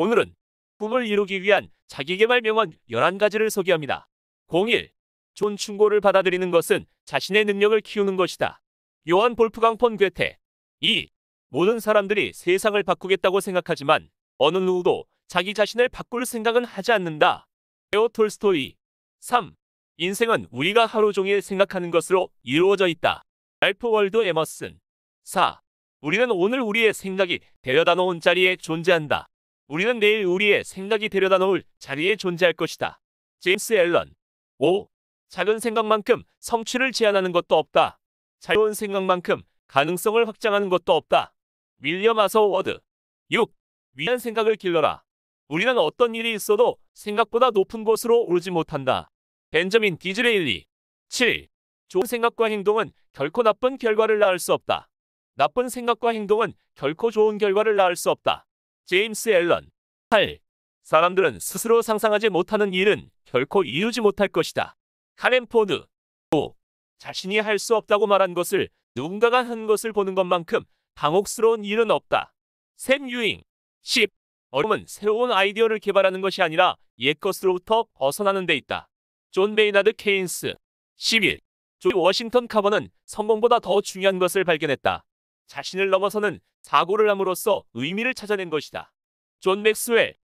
오늘은 꿈을 이루기 위한 자기개발 명언 11가지를 소개합니다. 01. 존충고를 받아들이는 것은 자신의 능력을 키우는 것이다. 요한 볼프강 폰 괴테 2. 모든 사람들이 세상을 바꾸겠다고 생각하지만 어느 누구도 자기 자신을 바꿀 생각은 하지 않는다. 에오 톨스토이 3. 인생은 우리가 하루 종일 생각하는 것으로 이루어져 있다. 알프 월드 에머슨 4. 우리는 오늘 우리의 생각이 데려다 놓은 자리에 존재한다. 우리는 내일 우리의 생각이 데려다 놓을 자리에 존재할 것이다. 제임스 앨런 5. 작은 생각만큼 성취를 제한하는 것도 없다. 자유로운 생각만큼 가능성을 확장하는 것도 없다. 윌리엄 아서 워드 6. 위한 생각을 길러라. 우리는 어떤 일이 있어도 생각보다 높은 곳으로 오르지 못한다. 벤저민 디즈레일리 7. 좋은 생각과 행동은 결코 나쁜 결과를 낳을 수 없다. 나쁜 생각과 행동은 결코 좋은 결과를 낳을 수 없다. 제임스 앨런 8. 사람들은 스스로 상상하지 못하는 일은 결코 이루지 못할 것이다. 카렌 포드 5. 자신이 할 수 없다고 말한 것을 누군가가 한 것을 보는 것만큼 당혹스러운 일은 없다. 샘 유잉 10. 어려은 새로운 아이디어를 개발하는 것이 아니라 옛것으로부터 벗어나는 데 있다. 존 메이나드 케인스 11. 조이 워싱턴 카버는 성공보다 더 중요한 것을 발견했다. 자신을 넘어서는 사고를 함으로써 의미를 찾아낸 것이다. 존 맥스웰